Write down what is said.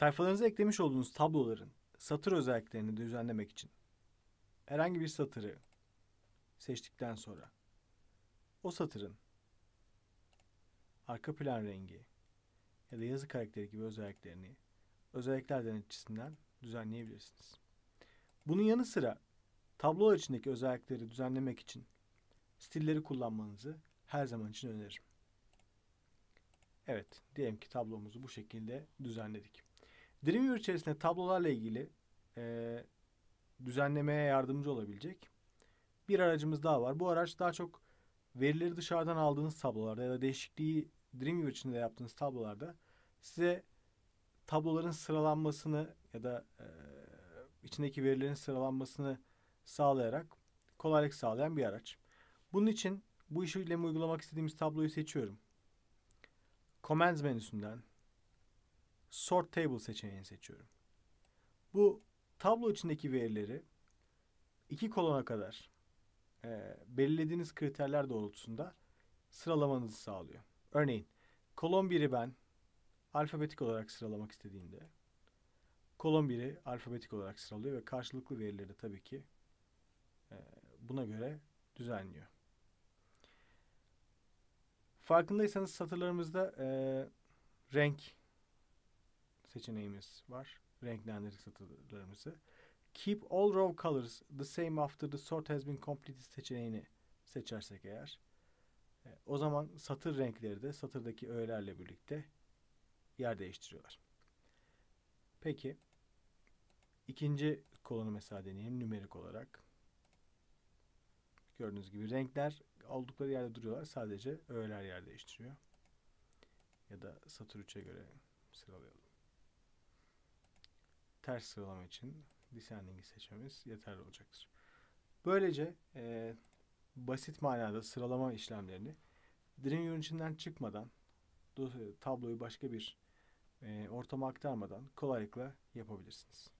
Sayfalarınıza eklemiş olduğunuz tabloların satır özelliklerini düzenlemek için herhangi bir satırı seçtikten sonra o satırın arka plan rengi ya da yazı karakteri gibi özelliklerini özellikler denetçisinden düzenleyebilirsiniz. Bunun yanı sıra tablolar içindeki özellikleri düzenlemek için stilleri kullanmanızı her zaman için öneririm. Evet, diyelim ki tablomuzu bu şekilde düzenledik. Dreamweaver içerisinde tablolarla ilgili e, düzenlemeye yardımcı olabilecek bir aracımız daha var. Bu araç daha çok verileri dışarıdan aldığınız tablolarda ya da değişikliği Dreamweaver içinde yaptığınız tablolarda size tabloların sıralanmasını ya da e, içindeki verilerin sıralanmasını sağlayarak kolaylık sağlayan bir araç. Bunun için bu işlemi uygulamak istediğimiz tabloyu seçiyorum. Commands menüsünden Sort Table seçeneğini seçiyorum. Bu tablo içindeki verileri iki kolona kadar e, belirlediğiniz kriterler doğrultusunda sıralamanızı sağlıyor. Örneğin kolon 1'i ben alfabetik olarak sıralamak istediğimde kolon 1'i alfabetik olarak sıralıyor ve karşılıklı verileri tabii ki e, buna göre düzenliyor. Farkındaysanız satırlarımızda e, renk seçeneğimiz var. Renklendirdik satırlarımızı. Keep all row colors the same after the sort has been completed seçeneğini seçersek eğer e, o zaman satır renkleri de satırdaki öğelerle birlikte yer değiştiriyorlar. Peki ikinci kolonu mesela deneyelim nümerik olarak. Gördüğünüz gibi renkler oldukları yerde duruyorlar. Sadece öğeler yer değiştiriyor. Ya da satır 3'e göre sıralayalım ters sıralama için descending'i seçmemiz yeterli olacaktır. Böylece e, basit manada sıralama işlemlerini Dream yönetiminden çıkmadan tabloyu başka bir e, ortama aktarmadan kolaylıkla yapabilirsiniz.